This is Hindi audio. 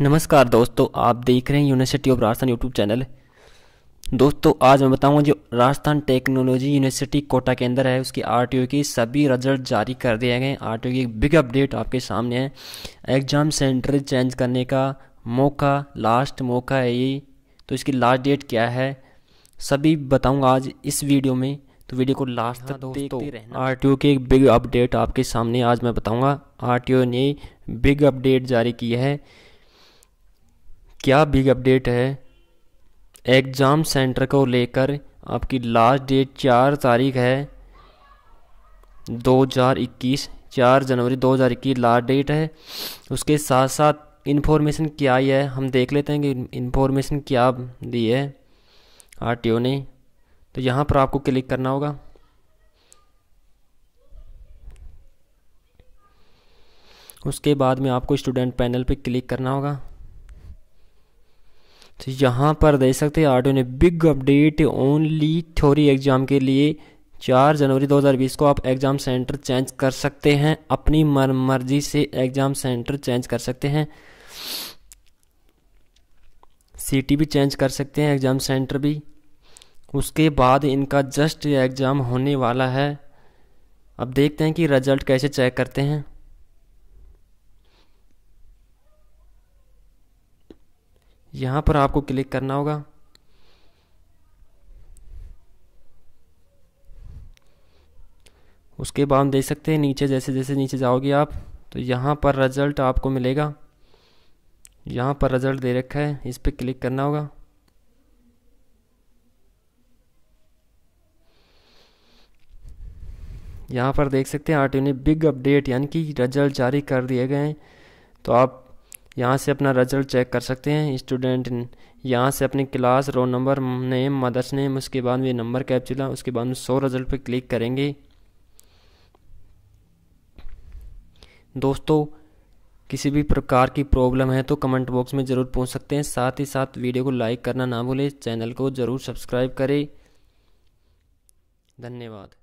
नमस्कार दोस्तों आप देख रहे हैं university of Rajasthan YouTube channel दोस्तों आज मैं बताऊंगा जो राजस्थान टेक्नोलॉजी यूनिवर्सिटी कोटा के अंदर है उसकी आर के सभी रिजल्ट जारी कर दिए गए आर टी की एक बिग अपडेट आपके सामने है एग्ज़ाम सेंटर चेंज करने का मौका लास्ट मौका है ये तो इसकी लास्ट डेट क्या है सभी बताऊँगा आज इस वीडियो में तो वीडियो को लास्ट हाँ, तक दोस्तों आर टी ओ की एक बिग अपडेट आपके सामने आज मैं बताऊंगा आर टी ओ ने बिग अपडेट जारी की है क्या बिग अपडेट है एग्ज़ाम सेंटर को लेकर आपकी लास्ट डेट चार तारीख है 2021 चार जनवरी 2021 लास्ट डेट है उसके साथ साथ इन्फॉर्मेशन क्या ही है हम देख लेते हैं कि इन्फॉर्मेशन क्या दी है आर ने तो यहाँ पर आपको क्लिक करना होगा उसके बाद में आपको स्टूडेंट पैनल पे क्लिक करना होगा तो यहाँ पर देख सकते हैं आरटीओ ने big update only theory exam के लिए चार जनवरी 2020 को आप एग्ज़ाम सेंटर चेंज कर सकते हैं अपनी मर्जी से एग्ज़ाम सेंटर चेंज कर सकते हैं सिटी भी चेंज कर सकते हैं एग्ज़ाम सेंटर भी उसके बाद इनका जस्ट एग्ज़ाम होने वाला है अब देखते हैं कि रिज़ल्ट कैसे चेक करते हैं यहाँ पर आपको क्लिक करना होगा उसके बाद देख सकते हैं नीचे जैसे जैसे नीचे जाओगे आप तो यहाँ पर रिज़ल्ट आपको मिलेगा यहाँ पर रिज़ल्ट दे रखा है इस पर क्लिक करना होगा यहाँ पर देख सकते हैं आर ने बिग अपडेट यानी कि रिजल्ट जारी कर दिए गए हैं तो आप यहाँ से अपना रिजल्ट चेक कर सकते हैं स्टूडेंट यहाँ से अपने class roll number name mother's name उसके बाद में नंबर चला उसके बाद में सौ रिजल्ट पर क्लिक करेंगे दोस्तों किसी भी प्रकार की प्रॉब्लम है तो कमेंट बॉक्स में ज़रूर पूछ सकते हैं साथ ही साथ वीडियो को लाइक करना ना भूलें चैनल को ज़रूर सब्सक्राइब करें धन्यवाद